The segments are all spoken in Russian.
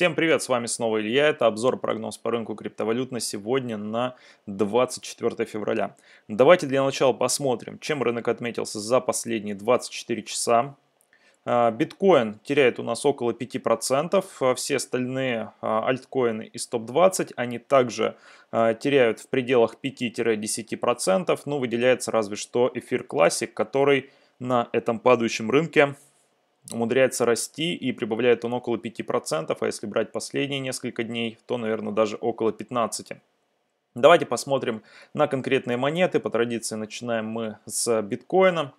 Всем привет, с вами снова Илья, это обзор прогноз по рынку криптовалют на сегодня на 24 февраля. Давайте для начала посмотрим, чем рынок отметился за последние 24 часа. А, биткоин теряет у нас около 5%, а все остальные а, альткоины из топ-20, они также теряют в пределах 5-10%, но ну, выделяется разве что эфир классик, который на этом падающем рынке умудряется расти и прибавляет он около 5%, а если брать последние несколько дней, то, наверное, даже около 15%. Давайте посмотрим на конкретные монеты. По традиции начинаем мы с биткоина.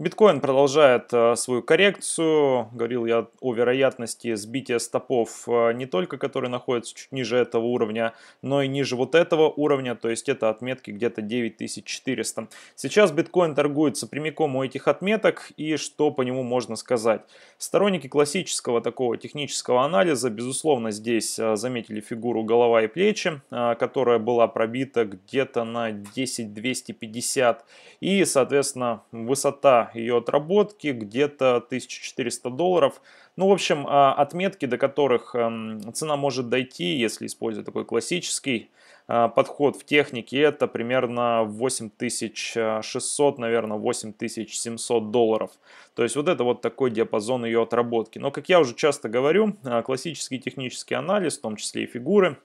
Биткоин продолжает э, свою коррекцию. Говорил я о вероятности сбития стопов э, не только, которые находятся чуть ниже этого уровня, но и ниже вот этого уровня, то есть это отметки где-то 9400. Сейчас биткоин торгуется прямиком у этих отметок и что по нему можно сказать. Сторонники классического такого технического анализа, безусловно, здесь э, заметили фигуру голова и плечи, которая была пробита где-то на 10 250 и, соответственно, высота цена ее отработки где-то 1400 долларов. Ну, в общем, а, отметки, до которых эм, цена может дойти, если использовать такой классический а, подход в технике, это примерно 8600, наверное, 8700 долларов. То есть вот это вот такой диапазон ее отработки. Но, как я уже часто говорю, а, классический технический анализ, в том числе и фигуры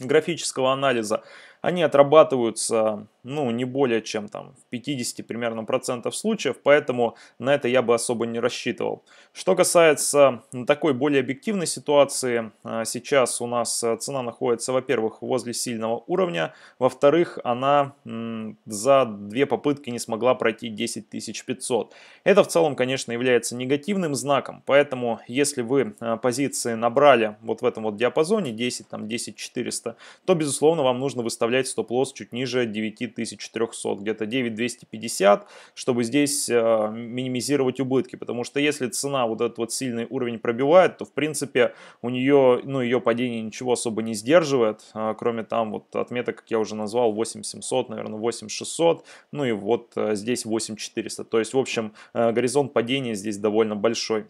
графического анализа, они отрабатываются ну, не более чем там в 50 примерно процентов случаев, поэтому на это я бы особо не рассчитывал. Что касается ну, такой более объективной ситуации, а, сейчас у нас а, цена находится, во-первых, возле сильного уровня, во-вторых, она за две попытки не смогла пройти 10 500. Это в целом, конечно, является негативным знаком, поэтому если вы а, позиции набрали вот в этом вот диапазоне 10, там 10 400, то, безусловно, вам нужно выставлять стоп-лосс чуть ниже 9 9300, где-то 9250, чтобы здесь э, минимизировать убытки, потому что если цена вот этот вот сильный уровень пробивает, то в принципе у нее, ну ее падение ничего особо не сдерживает, а, кроме там вот отметок, как я уже назвал, 8700, наверное, 8600, ну и вот э, здесь 8400, то есть в общем э, горизонт падения здесь довольно большой.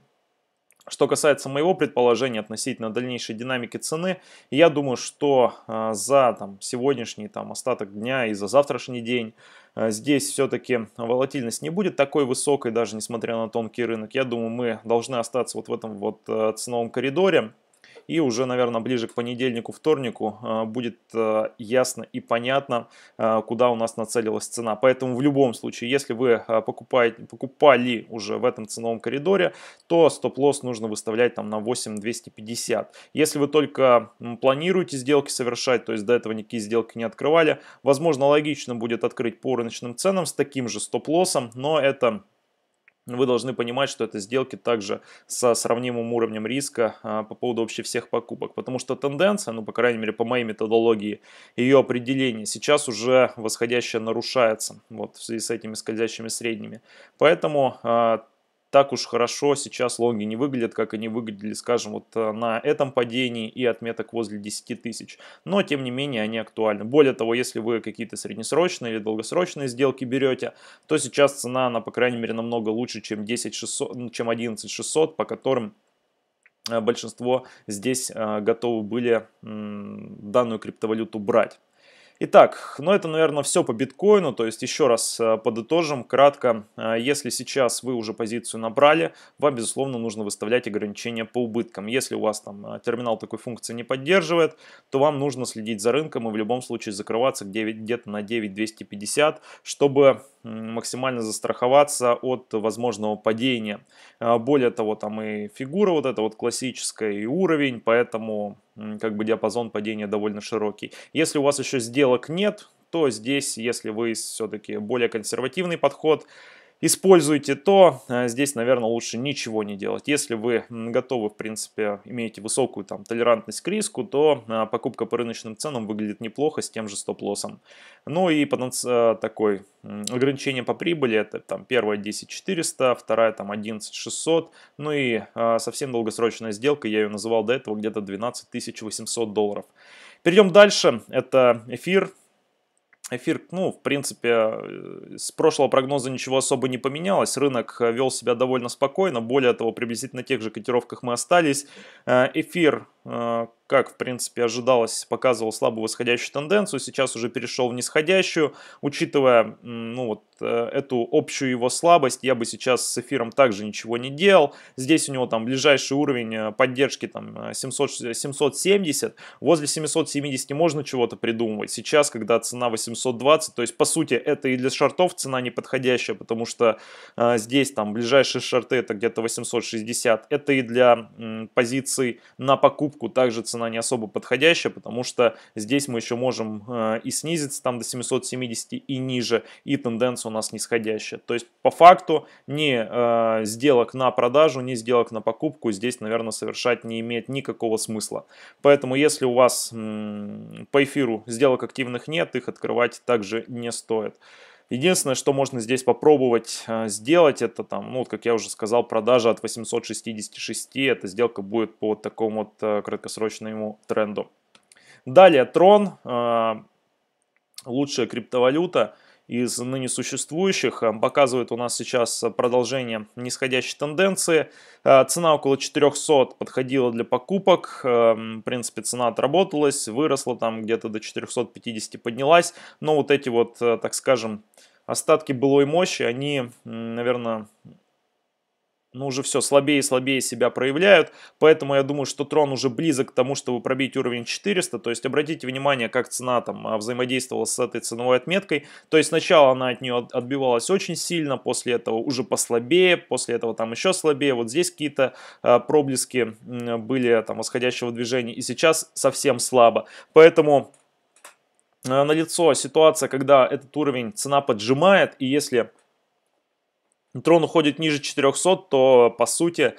Что касается моего предположения относительно дальнейшей динамики цены, я думаю, что а, за там, сегодняшний там, остаток дня и за завтрашний день а, здесь все-таки волатильность не будет такой высокой, даже несмотря на тонкий рынок. Я думаю, мы должны остаться вот в этом вот э, ценовом коридоре. И уже, наверное, ближе к понедельнику, вторнику э, будет э, ясно и понятно, э, куда у нас нацелилась цена. Поэтому в любом случае, если вы покупаете, покупали уже в этом ценовом коридоре, то стоп-лосс нужно выставлять там на 8250. Если вы только планируете сделки совершать, то есть до этого никакие сделки не открывали, возможно, логично будет открыть по рыночным ценам с таким же стоп-лоссом, но это вы должны понимать, что это сделки также со сравнимым уровнем риска а, по поводу вообще всех покупок. Потому что тенденция, ну, по крайней мере, по моей методологии, ее определение сейчас уже восходящая нарушается вот, в связи с этими скользящими средними. Поэтому а, так уж хорошо сейчас лонги не выглядят, как они выглядели, скажем, вот э, на этом падении и отметок возле 10 тысяч. Но, тем не менее, они актуальны. Более того, если вы какие-то среднесрочные или долгосрочные сделки берете, то сейчас цена, она, по крайней мере, намного лучше, чем, 10 600, чем 11 600, по которым э, большинство здесь э, готовы были данную криптовалюту брать. Итак, ну это, наверное, все по биткоину. То есть, еще раз э, подытожим кратко. Э, если сейчас вы уже позицию набрали, вам, безусловно, нужно выставлять ограничения по убыткам. Если у вас там э, терминал такой функции не поддерживает, то вам нужно следить за рынком и в любом случае закрываться где-то на 9250, чтобы максимально застраховаться от возможного падения. А, более того, там и фигура вот эта вот классическая, и уровень, поэтому как бы диапазон падения довольно широкий. Если у вас еще сделок нет, то здесь, если вы все-таки более консервативный подход, используете, то а, здесь, наверное, лучше ничего не делать. Если вы готовы, в принципе, имеете высокую там, толерантность к риску, то а, покупка по рыночным ценам выглядит неплохо с тем же стоп-лоссом. Ну и потенци... А, такой ограничение по прибыли, это там первая 10400, вторая там 11600, ну и совсем долгосрочная сделка, я ее называл до этого где-то 12800 долларов. Перейдем дальше, это эфир, Эфир, ну, в принципе, э, с прошлого прогноза ничего особо не поменялось. Рынок э, вел себя довольно спокойно. Более того, приблизительно на тех же котировках мы остались. Э, эфир а, как, в принципе, ожидалось, показывал слабую восходящую тенденцию, сейчас уже перешел в нисходящую. Учитывая ну, вот, э, эту общую его слабость, я бы сейчас с эфиром также ничего не делал. Здесь у него там ближайший уровень э, поддержки там, 700, э, 770, возле 770 можно чего-то придумывать. Сейчас, когда цена 820, то есть, по сути, это и для шортов цена неподходящая, потому что э, здесь там ближайшие шарты это где-то 860, это и для э, позиций на покупку покупку также цена не особо подходящая, потому что здесь мы еще можем э, и снизиться там до 770 и ниже, и тенденция у нас нисходящая. То есть по факту ни э, сделок на продажу, ни сделок на покупку здесь, наверное, совершать не имеет никакого смысла. Поэтому если у вас по эфиру сделок активных нет, их открывать также не стоит. Единственное, что можно здесь попробовать э, сделать, это там, ну, вот, как я уже сказал, продажа от 866, эта сделка будет по такому вот э, краткосрочному тренду. Далее, Tron, э, лучшая криптовалюта из ныне существующих. Э, показывает у нас сейчас продолжение нисходящей тенденции. Э, цена около 400 подходила для покупок. Э, в принципе, цена отработалась, выросла там где-то до 450 поднялась. Но вот эти вот, так скажем, остатки былой мощи, они, наверное, ну, уже все слабее и слабее себя проявляют. Поэтому я думаю, что трон уже близок к тому, чтобы пробить уровень 400. То есть обратите внимание, как цена там а, взаимодействовала с этой ценовой отметкой. То есть сначала она от нее отбивалась очень сильно, после этого уже послабее, после этого там еще слабее. Вот здесь какие-то э, проблески э, были там восходящего движения. И сейчас совсем слабо. Поэтому а, на лицо ситуация, когда этот уровень цена поджимает, и если трон уходит ниже 400, то по сути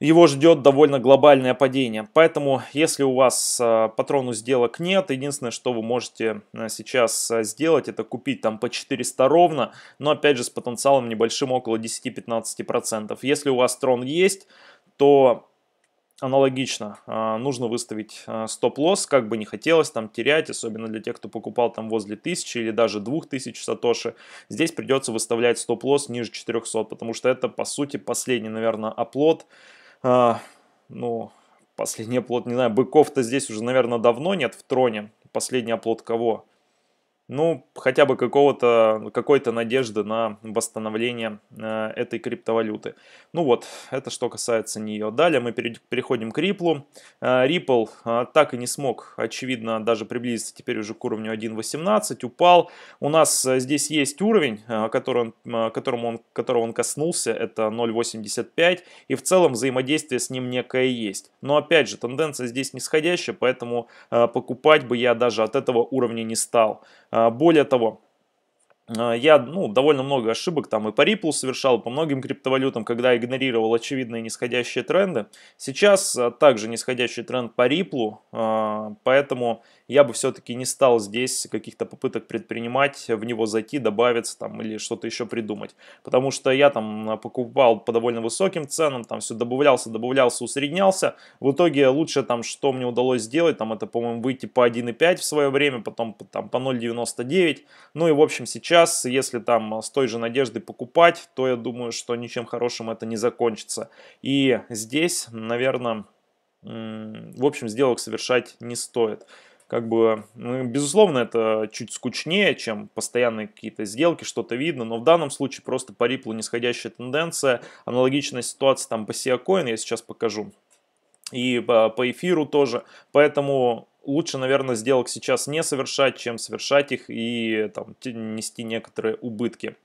его ждет довольно глобальное падение. Поэтому, если у вас э, по трону сделок нет, единственное, что вы можете э, сейчас э, сделать, это купить там по 400 ровно, но опять же с потенциалом небольшим около 10-15%. Если у вас трон есть, то аналогично. А, нужно выставить а, стоп-лосс, как бы не хотелось там терять, особенно для тех, кто покупал там возле 1000 или даже 2000 сатоши. Здесь придется выставлять стоп-лосс ниже 400, потому что это, по сути, последний, наверное, оплот. А, ну, последний оплот, не знаю, быков-то здесь уже, наверное, давно нет в троне. Последний оплот кого? ну, хотя бы какого-то, ну, какой-то надежды на восстановление э, этой криптовалюты. Ну вот, это что касается нее. Далее мы переходим к Ripple. Э, Ripple э, так и не смог, очевидно, даже приблизиться теперь уже к уровню 1.18, упал. У нас э, здесь есть уровень, э, который он, э, которому он, которого он коснулся, это 0.85, и в целом взаимодействие с ним некое есть. Но опять же, тенденция здесь нисходящая, поэтому покупать бы я даже от этого уровня не стал. А, более того, Э, я ну, довольно много ошибок там и по Ripple совершал, по многим криптовалютам, когда игнорировал очевидные нисходящие тренды. Сейчас а, также нисходящий тренд по Ripple, э, поэтому я бы все-таки не стал здесь каких-то попыток предпринимать, в него зайти, добавиться там или что-то еще придумать. Потому что я там э, покупал по довольно высоким ценам, там все добавлялся, добавлялся, усреднялся. В итоге лучше там, что мне удалось сделать, там это, по-моему, выйти по 1,5 в свое время, потом там по 0,99. Ну и, в общем, сейчас сейчас, если там а, с той же надеждой покупать, то я думаю, что ничем хорошим это не закончится. И здесь, наверное, в общем, сделок совершать не стоит. Как бы, ну, безусловно, это чуть скучнее, чем постоянные какие-то сделки, что-то видно, но в данном случае просто по риплу нисходящая тенденция. Аналогичная ситуация там по Сиакоин, я сейчас покажу и по эфиру тоже. Поэтому лучше, наверное, сделок сейчас не совершать, чем совершать их и там, нести некоторые убытки.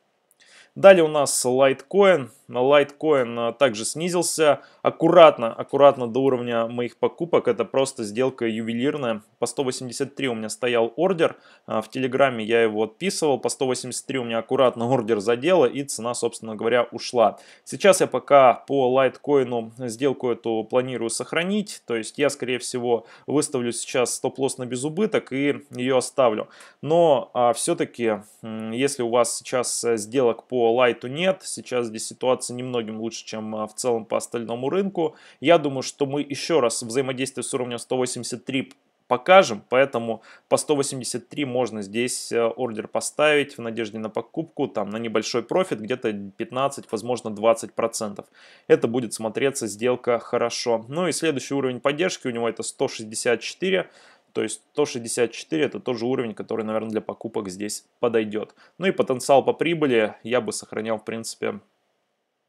Далее у нас Litecoin. Litecoin а, также снизился аккуратно, аккуратно до уровня моих покупок. Это просто сделка ювелирная. По 183 у меня стоял ордер. А, в Телеграме я его отписывал. По 183 у меня аккуратно ордер задела и цена, собственно говоря, ушла. Сейчас я пока по Litecoin сделку эту планирую сохранить. То есть я, скорее всего, выставлю сейчас стоп-лосс на безубыток и ее оставлю. Но а, все-таки, если у вас сейчас э, сделок по Light нет, сейчас здесь ситуация ситуация немногим лучше, чем а, в целом по остальному рынку. Я думаю, что мы еще раз взаимодействие с уровнем 183 покажем, поэтому по 183 можно здесь э, ордер поставить в надежде на покупку, там на небольшой профит, где-то 15, возможно 20 процентов. Это будет смотреться сделка хорошо. Ну и следующий уровень поддержки у него это 164, то есть 164 это тоже уровень, который, наверное, для покупок здесь подойдет. Ну и потенциал по прибыли я бы сохранял, в принципе,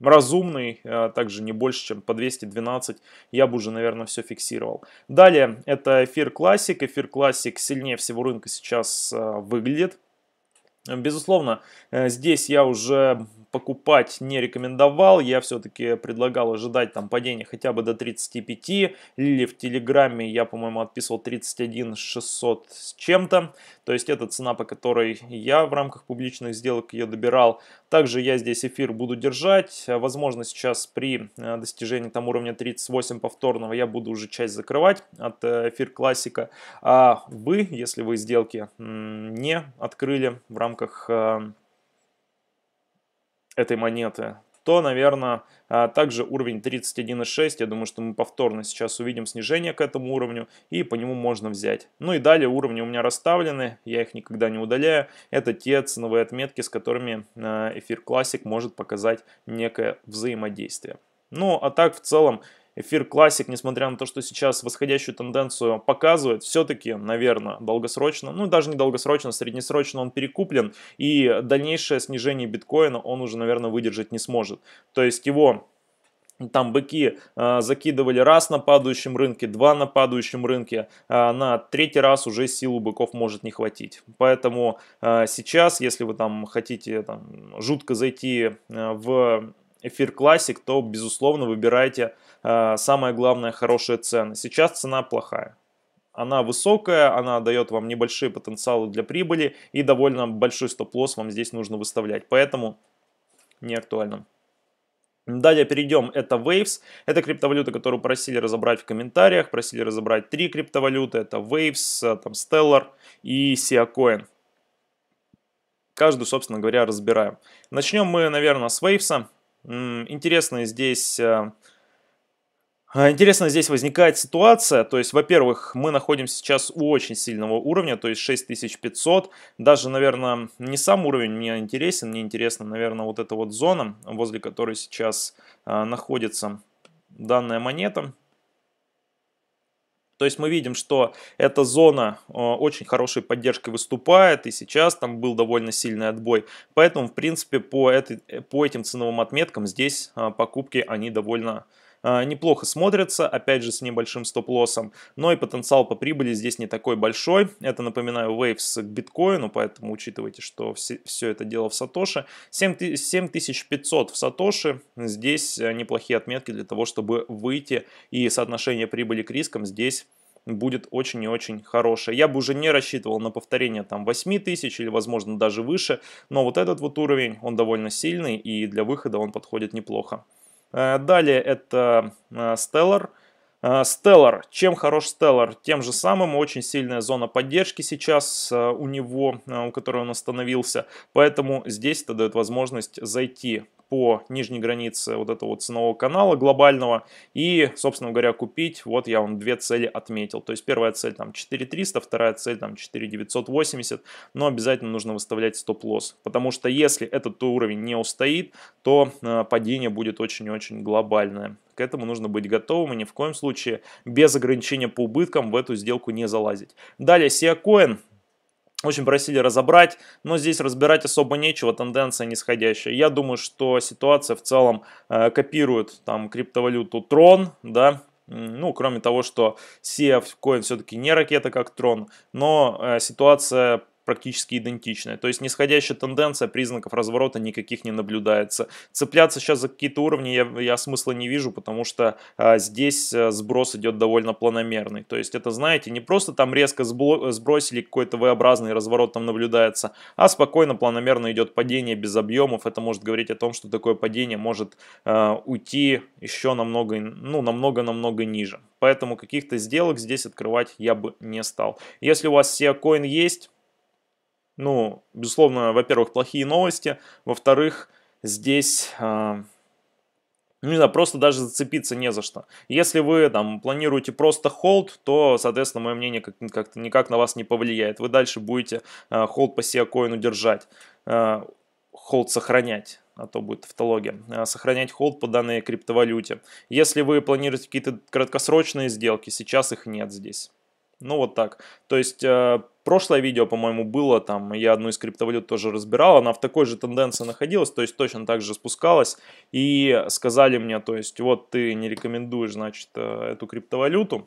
разумный, э, также не больше, чем по 212, я бы уже, наверное, все фиксировал. Далее, это эфир классик. Эфир классик сильнее всего рынка сейчас э, выглядит. Безусловно, э, здесь я уже покупать не рекомендовал. Я все-таки предлагал ожидать там падения хотя бы до 35. Лили в Телеграме я, по-моему, отписывал 31 600 с чем-то. То есть это цена, по которой я в рамках публичных сделок ее добирал. Также я здесь эфир буду держать. Возможно, сейчас при э, достижении там уровня 38 повторного я буду уже часть закрывать от э, эфир классика. А вы, если вы сделки не открыли в рамках э, этой монеты, то, наверное, а, также уровень 31.6, я думаю, что мы повторно сейчас увидим снижение к этому уровню, и по нему можно взять. Ну и далее уровни у меня расставлены, я их никогда не удаляю. Это те ценовые отметки, с которыми а, эфир классик может показать некое взаимодействие. Ну, а так, в целом, эфир классик, несмотря на то, что сейчас восходящую тенденцию показывает, все-таки, наверное, долгосрочно, ну даже не долгосрочно, среднесрочно он перекуплен, и дальнейшее снижение биткоина он уже, наверное, выдержать не сможет. То есть его там быки э, закидывали раз на падающем рынке, два на падающем рынке, э, на третий раз уже силу быков может не хватить. Поэтому э, сейчас, если вы там хотите там, жутко зайти э, в эфир классик, то, безусловно, выбирайте э, самое главное хорошие цены. Сейчас цена плохая. Она высокая, она дает вам небольшие потенциалы для прибыли и довольно большой стоп-лосс вам здесь нужно выставлять. Поэтому не актуально. Далее перейдем, это Waves, это криптовалюта, которую просили разобрать в комментариях, просили разобрать три криптовалюты, это Waves, э, там Stellar и Siacoin. Каждую, собственно говоря, разбираем. Начнем мы, наверное, с Waves интересно здесь... Э, а, интересно, здесь возникает ситуация, то есть, во-первых, мы находимся сейчас у очень сильного уровня, то есть 6500, даже, наверное, не сам уровень мне интересен, мне интересна, наверное, вот эта вот зона, возле которой сейчас э, находится данная монета, то есть мы видим, что эта зона э, очень хорошей поддержкой выступает, и сейчас там был довольно сильный отбой. Поэтому, в принципе, по, этой, э, по этим ценовым отметкам здесь а, покупки, они довольно а, неплохо смотрятся, опять же с небольшим стоп-лоссом, но и потенциал по прибыли здесь не такой большой. Это, напоминаю, Waves к биткоину, поэтому учитывайте, что все, все это дело в Сатоши. 7500 в Сатоши, здесь а, неплохие отметки для того, чтобы выйти, и соотношение прибыли к рискам здесь будет очень и очень хорошая. Я бы уже не рассчитывал на повторение там 8 тысяч или возможно даже выше, но вот этот вот уровень, он довольно сильный и для выхода он подходит неплохо. Э, далее это э, Stellar. Э, Stellar. Чем хорош Stellar? Тем же самым очень сильная зона поддержки сейчас у него, у которой он остановился. Поэтому здесь это дает возможность зайти по нижней границе вот этого ценового канала глобального и, собственно говоря, купить, вот я вам две цели отметил. То есть первая цель там 4300, вторая цель там 4980, но обязательно нужно выставлять стоп-лосс, потому что если этот уровень не устоит, то э, падение будет очень-очень глобальное. К этому нужно быть готовым и ни в коем случае без ограничения по убыткам в эту сделку не залазить. Далее, Сиакоин очень общем, просили разобрать, но здесь разбирать особо нечего, тенденция нисходящая. Я думаю, что ситуация в целом э, копирует там криптовалюту Tron, да, ну, кроме того, что CF коин все-таки не ракета, как Tron, но э, ситуация практически идентичная. То есть нисходящая тенденция, признаков разворота никаких не наблюдается. Цепляться сейчас за какие-то уровни я, я смысла не вижу, потому что а, здесь э, сброс идет довольно планомерный. То есть это, знаете, не просто там резко сбросили какой-то V-образный разворот там наблюдается, а спокойно планомерно идет падение без объемов. Это может говорить о том, что такое падение может а, уйти еще намного, ну, намного-намного ниже. Поэтому каких-то сделок здесь открывать я бы не стал. Если у вас SEO Coin есть, ну, безусловно, во-первых, плохие новости, во-вторых, здесь, а, ну не знаю, просто даже зацепиться не за что. Если вы там планируете просто холд, то, соответственно, мое мнение как-то никак на вас не повлияет. Вы дальше будете э, холд по SEO-коину держать, э, холд сохранять а то будет тавтология, сохранять холд по данной криптовалюте. Если вы планируете какие-то краткосрочные сделки, сейчас их нет здесь. Ну вот так. То есть э, прошлое видео, по-моему, было там, я одну из криптовалют тоже разбирал, она в такой же тенденции находилась, то есть точно так же спускалась. И сказали мне, то есть вот ты не рекомендуешь, значит, э, эту криптовалюту.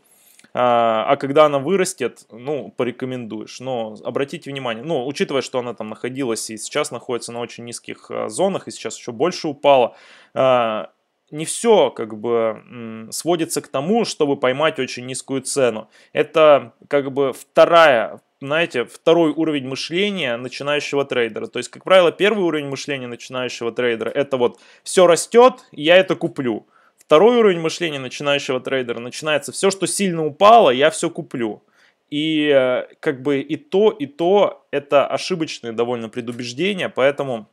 А, а когда она вырастет, ну, порекомендуешь. Но обратите внимание, ну, учитывая, что она там находилась и сейчас находится на очень низких э, зонах, и сейчас еще больше упала, а, не все как бы сводится к тому, чтобы поймать очень низкую цену. Это как бы вторая, знаете, второй уровень мышления начинающего трейдера. То есть, как правило, первый уровень мышления начинающего трейдера это вот все растет, я это куплю. Второй уровень мышления начинающего трейдера начинается все, что сильно упало, я все куплю. И э, как бы и то, и то это ошибочные довольно предубеждения, поэтому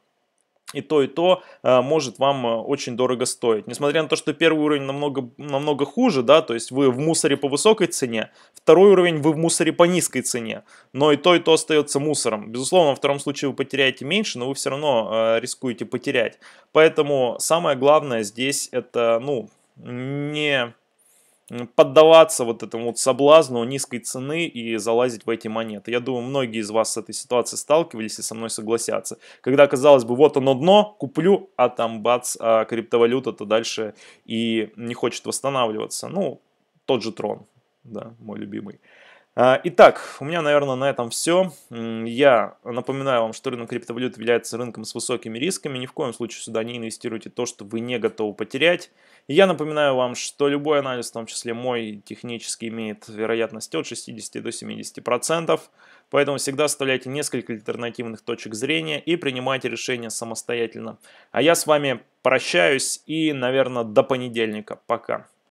и то, и то э, может вам э, очень дорого стоить. Несмотря на то, что первый уровень намного, намного хуже, да, то есть вы в мусоре по высокой цене, второй уровень вы в мусоре по низкой цене, но и то, и то остается мусором. Безусловно, во втором случае вы потеряете меньше, но вы все равно э, рискуете потерять. Поэтому самое главное здесь это, ну, не поддаваться вот этому вот соблазну низкой цены и залазить в эти монеты. Я думаю, многие из вас с этой ситуацией сталкивались и со мной согласятся. Когда казалось бы, вот оно дно, куплю, а там бац, а криптовалюта-то дальше и не хочет восстанавливаться. Ну, тот же трон, да, мой любимый. А, итак, у меня, наверное, на этом все. Я напоминаю вам, что рынок криптовалют является рынком с высокими рисками. Ни в коем случае сюда не инвестируйте то, что вы не готовы потерять. я напоминаю вам, что любой анализ, в том числе мой, технически имеет вероятность от 60 до 70%. Поэтому всегда оставляйте несколько альтернативных точек зрения и принимайте решения самостоятельно. А я с вами прощаюсь и, наверное, до понедельника. Пока.